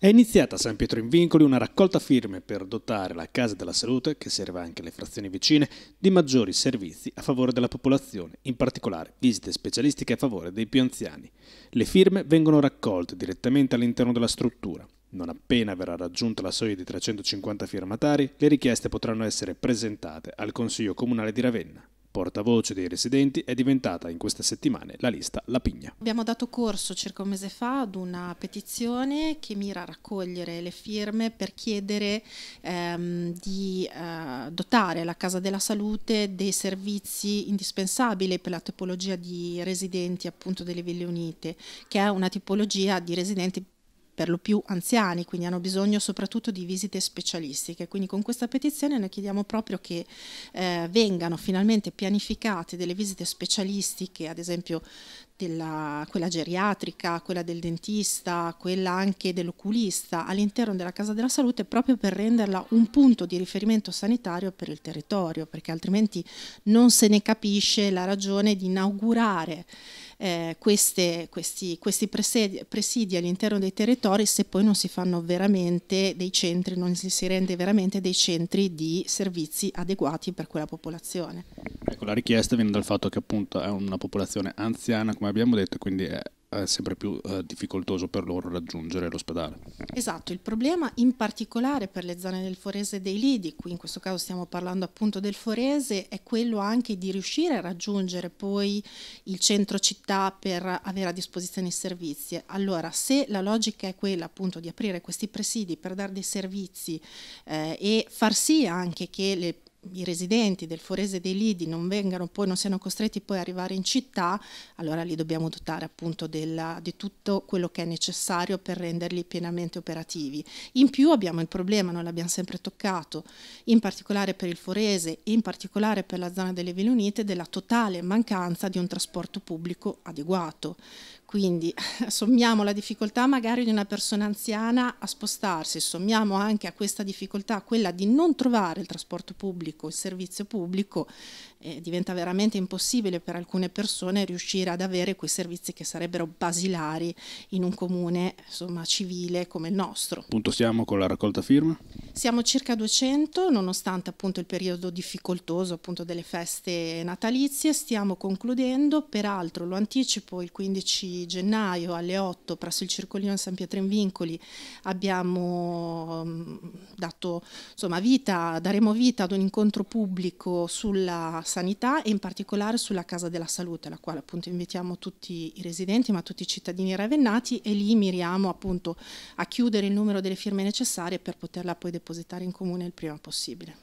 È iniziata a San Pietro in Vincoli una raccolta firme per dotare la Casa della Salute, che serve anche le frazioni vicine, di maggiori servizi a favore della popolazione, in particolare visite specialistiche a favore dei più anziani. Le firme vengono raccolte direttamente all'interno della struttura. Non appena verrà raggiunta la soglia di 350 firmatari, le richieste potranno essere presentate al Consiglio Comunale di Ravenna. Portavoce dei residenti è diventata in queste settimane la lista La Pigna. Abbiamo dato corso circa un mese fa ad una petizione che mira a raccogliere le firme per chiedere ehm, di eh, dotare la Casa della Salute dei servizi indispensabili per la tipologia di residenti appunto delle Ville Unite, che è una tipologia di residenti per lo più anziani, quindi hanno bisogno soprattutto di visite specialistiche. Quindi con questa petizione noi chiediamo proprio che eh, vengano finalmente pianificate delle visite specialistiche, ad esempio della, quella geriatrica, quella del dentista, quella anche dell'oculista all'interno della Casa della Salute proprio per renderla un punto di riferimento sanitario per il territorio, perché altrimenti non se ne capisce la ragione di inaugurare eh, queste, questi, questi presidi, presidi all'interno dei territori se poi non si fanno veramente dei centri, non si rende veramente dei centri di servizi adeguati per quella popolazione. Ecco, la richiesta viene dal fatto che appunto è una popolazione anziana, come abbiamo detto, quindi è è sempre più eh, difficoltoso per loro raggiungere l'ospedale. Esatto, il problema in particolare per le zone del Forese e dei Lidi, qui in questo caso stiamo parlando appunto del Forese, è quello anche di riuscire a raggiungere poi il centro città per avere a disposizione i servizi. Allora, se la logica è quella appunto di aprire questi presidi per dare dei servizi eh, e far sì anche che le i residenti del Forese dei Lidi non vengano poi, non siano costretti poi ad arrivare in città, allora li dobbiamo dotare appunto della, di tutto quello che è necessario per renderli pienamente operativi. In più abbiamo il problema, non l'abbiamo sempre toccato, in particolare per il Forese e in particolare per la zona delle Ville Unite, della totale mancanza di un trasporto pubblico adeguato. Quindi sommiamo la difficoltà magari di una persona anziana a spostarsi, sommiamo anche a questa difficoltà quella di non trovare il trasporto pubblico, il servizio pubblico, eh, diventa veramente impossibile per alcune persone riuscire ad avere quei servizi che sarebbero basilari in un comune insomma, civile come il nostro. Appunto siamo con la raccolta firma? Siamo circa 200, nonostante appunto il periodo difficoltoso appunto delle feste natalizie, stiamo concludendo, peraltro lo anticipo il 15 gennaio alle 8 presso il Circolino San Pietro in Vincoli abbiamo mm, dato insomma, vita, daremo vita ad un incontro pubblico sulla sanità e in particolare sulla Casa della Salute, alla quale appunto invitiamo tutti i residenti ma tutti i cittadini ravennati e lì miriamo appunto a chiudere il numero delle firme necessarie per poterla poi depositare in comune il prima possibile.